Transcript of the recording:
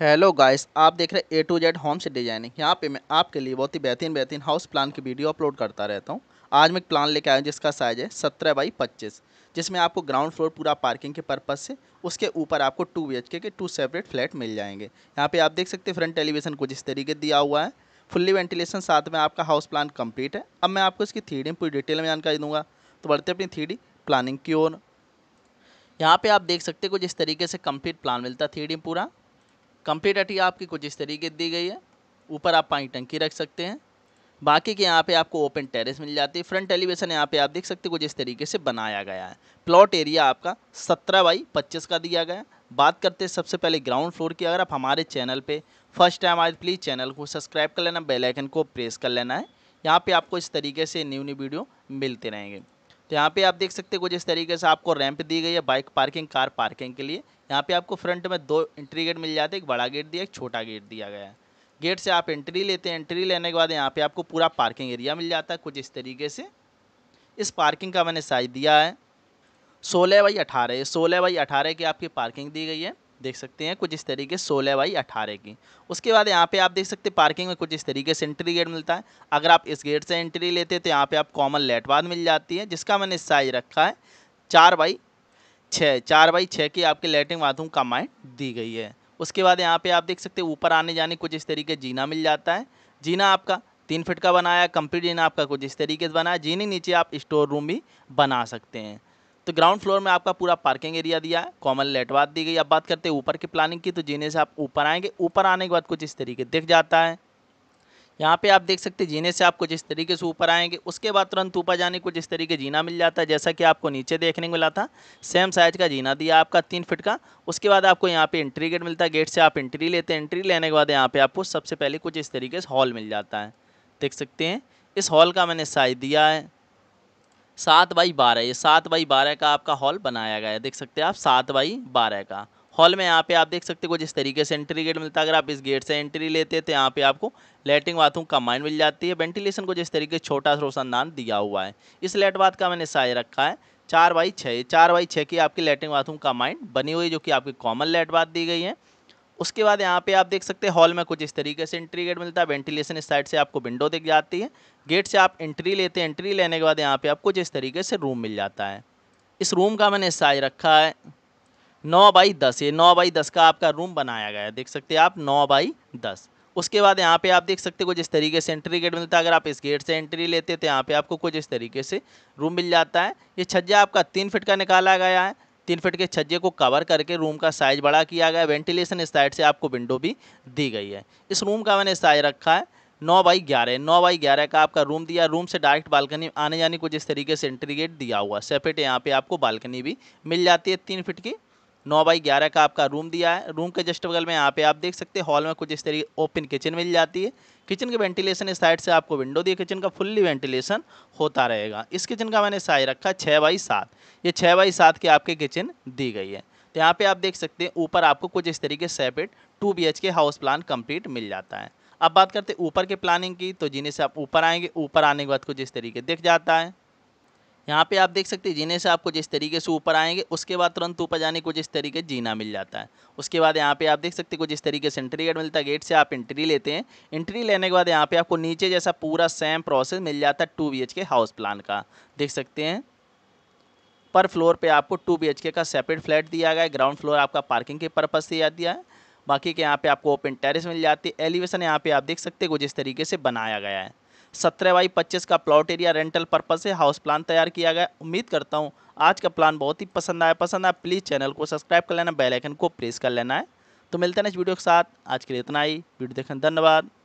hello guys आप देख रहे हैं ए टू जेड होम से डिजाइनिंग यहाँ पे मैं आपके लिए बहुत ही बेहतरीन बेहतरीन हाउस प्लान की वीडियो अपलोड करता रहता हूँ आज मैं एक प्लान लेके आया हूँ जिसका साइज है सत्रह बाई पच्चीस जिसमें आपको ग्राउंड फ्लोर पूरा पार्किंग के पर्पज़ से उसके ऊपर आपको two B K two separate flat मिल जाएंगे यहाँ पर आप देख सकते हैं फ्रंट एलिवेशन कुछ इस तरीके दिया हुआ है फुल्ली वेंटिलेशन साथ में आपका हाउस प्लान कम्प्लीट है अब मैं आपको इसकी थ्री पूरी डिटेल में जानकारी दूँगा तो बढ़ते अपनी थ्री प्लानिंग की ओर यहाँ पे आप देख सकते हैं कुछ इस तरीके से कंप्लीट प्लान मिलता है थ्री पूरा कंप्लीट आपकी कुछ इस तरीके दी गई है ऊपर आप पानी टंकी रख सकते हैं बाकी के यहाँ पे आपको ओपन टेरेस मिल जाती है फ्रंट एलिवेशन यहाँ पे आप देख सकते हैं कुछ इस तरीके से बनाया गया है प्लॉट एरिया आपका सत्रह बाई पच्चीस का दिया गया है बात करते हैं सबसे पहले ग्राउंड फ्लोर की अगर आप हमारे चैनल पे फर्स्ट टाइम आए प्लीज़ चैनल को सब्सक्राइब कर लेना बेलाइकन को प्रेस कर लेना है यहाँ पर आपको इस तरीके से न्यू न्यू वीडियो मिलते रहेंगे तो यहाँ पे आप देख सकते कुछ इस तरीके से आपको रैंप दी गई है बाइक पार्किंग कार पार्किंग के लिए यहाँ पे आपको फ्रंट में दो एंट्री गेट मिल जाते हैं एक बड़ा गेट दिया एक छोटा गेट दिया गया है गेट से आप एंट्री लेते हैं एंट्री लेने के बाद यहाँ पे आपको पूरा पार्किंग एरिया मिल जाता है कुछ इस तरीके से इस पार्किंग का मैंने साइज दिया है सोलह बाई अठारह सोलह बाई अठारह की आपकी पार्किंग दी गई है देख सकते हैं कुछ इस तरीके सोलह बाई अठारह की उसके बाद यहाँ पे आप देख सकते हैं पार्किंग में कुछ इस तरीके से एंट्री गेट मिलता है अगर आप इस गेट से एंट्री लेते तो यहाँ पे आप कॉमन लेट बाद मिल जाती है जिसका मैंने साइज रखा है चार बाई छः चार बाई छः की आपके लेटरिन बाथरूम का माइंड दी गई है उसके बाद यहाँ पर आप देख सकते हैं ऊपर आने जाने कुछ इस तरीके जीना मिल जाता है जीना आपका तीन फिट का बनाया कंप्लीट जीना आपका कुछ इस तरीके से बनाया जीने नीचे आप स्टोर रूम भी बना सकते हैं तो ग्राउंड फ्लोर में आपका पूरा पार्किंग एरिया दिया है कॉमन लेटवाद दी गई अब बात करते हैं ऊपर की प्लानिंग की तो जीने से आप ऊपर आएंगे ऊपर आने के बाद कुछ इस तरीके दिख जाता है यहाँ पे आप देख सकते हैं जीने से आप कुछ इस तरीके से ऊपर आएंगे उसके बाद तुरंत ऊपर जाने कुछ इस तरीके जीना मिल जाता है जैसा कि आपको नीचे देखने को मिला था सेम साइज़ का जीना दिया आपका तीन फिट का उसके बाद आपको यहाँ पे एंट्री गेट मिलता है गेट से आप एंट्री लेते हैं एंट्री लेने के बाद यहाँ पर आपको सबसे पहले कुछ इस तरीके से हॉल मिल जाता है देख सकते हैं इस हॉल का मैंने साइज़ दिया है सात बाई बारह ये सात बाई बारह का आपका हॉल बनाया गया है देख सकते हैं आप सात बाई बारह का हॉल में यहाँ पे आप देख सकते हो जिस तरीके से एंट्री गेट मिलता है अगर आप इस गेट से एंट्री लेते तो यहाँ पे आपको लेटरिन बाथरूम कम्बाइन मिल जाती है वेंटिलेशन को जिस तरीके से छोटा रोशनदान दिया हुआ है इस लेट बाथ का मैंने साइज रखा है चार बाई छः चार बाई छः की आपकी लेटरिन बाथरूम कम्बाइन बनी हुई जो कि आपकी कॉमन लेट बाथ दी गई है उसके बाद यहाँ पे आप देख सकते हैं हॉल में कुछ इस तरीके से एंट्री गेट मिलता है वेंटिलेशन इस साइड से आपको विंडो दिख जाती है गेट से आप एंट्री लेते हैं एंट्री लेने के बाद यहाँ पे आपको जिस तरीके से रूम मिल जाता है इस रूम का मैंने साइज रखा है नौ बाई दस ये नौ बाई दस का आपका रूम बनाया गया है देख सकते हैं आप नौ बाई दस उसके बाद यहाँ पे आप देख सकते हो कुछ इस तरीके से एंट्री गेट मिलता है अगर आप इस गेट से एंट्री लेते तो यहाँ पे आपको कुछ इस तरीके से रूम मिल जाता है ये छज्जा आपका तीन फिट का निकाला गया है तीन फिट के छज्जे को कवर करके रूम का साइज बड़ा किया गया वेंटिलेशन इस साइड से आपको विंडो भी दी गई है इस रूम का मैंने साइज रखा है नौ बाई ग्यारह नौ बाई ग्यारह का आपका रूम दिया रूम से डायरेक्ट बालकनी आने जाने को जिस तरीके से एंट्री गेट दिया हुआ सेपरेट यहाँ पे आपको बालकनी भी मिल जाती है तीन फिट की नौ बाई ग्यारह का आपका रूम दिया है रूम के जस्ट बगल में यहाँ पे आप देख सकते हैं हॉल में कुछ इस तरीके ओपन किचन मिल जाती है किचन के वेंटिलेशन इस साइड से आपको विंडो दिए किचन का फुल्ली वेंटिलेशन होता रहेगा इस किचन का मैंने साइज रखा छः बाई सात ये छः बाई सात की आपके किचन दी गई है तो यहाँ पर आप देख सकते हैं ऊपर आपको कुछ इस तरीके separate two B K house plan complete मिल जाता है अब बात करते हैं ऊपर के प्लानिंग की तो जिन्हें से आप ऊपर आएंगे ऊपर आने के बाद कुछ इस तरीके दिख जाता है यहाँ पे आप देख सकते हैं जीने से आपको जिस तरीके से ऊपर आएंगे उसके बाद तुरंत ऊपर जाने को जिस तरीके जीना मिल जाता है उसके बाद यहाँ पे आप देख सकते को जिस तरीके से एंट्री गेट मिलता है गेट से आप एंट्री लेते हैं एंट्री लेने के बाद यहाँ पे आपको नीचे जैसा पूरा सेम प्रोसेस मिल जाता है two B K house plan का देख सकते हैं पर फ्लोर पर आपको टू बी का सेपरेट फ्लैट दिया गया है ग्राउंड फ्लोर आपका पार्किंग के पर्पज़ से दिया है बाकी के यहाँ पे आपको ओपन टेरेस मिल जाती है एलिवेशन यहाँ पे आप देख सकते हो जिस तरीके से बनाया गया है सत्रह बाई पच्चीस का प्लॉट एरिया रेंटल पर्पज से हाउस प्लान तैयार किया गया उम्मीद करता हूँ आज का प्लान बहुत ही पसंद आया पसंद आया प्लीज़ चैनल को सब्सक्राइब कर लेना बेलाइकन को प्रेस कर लेना है तो मिलते हैं इस वीडियो के साथ आज के लिए इतना ही वीडियो देखने धन्यवाद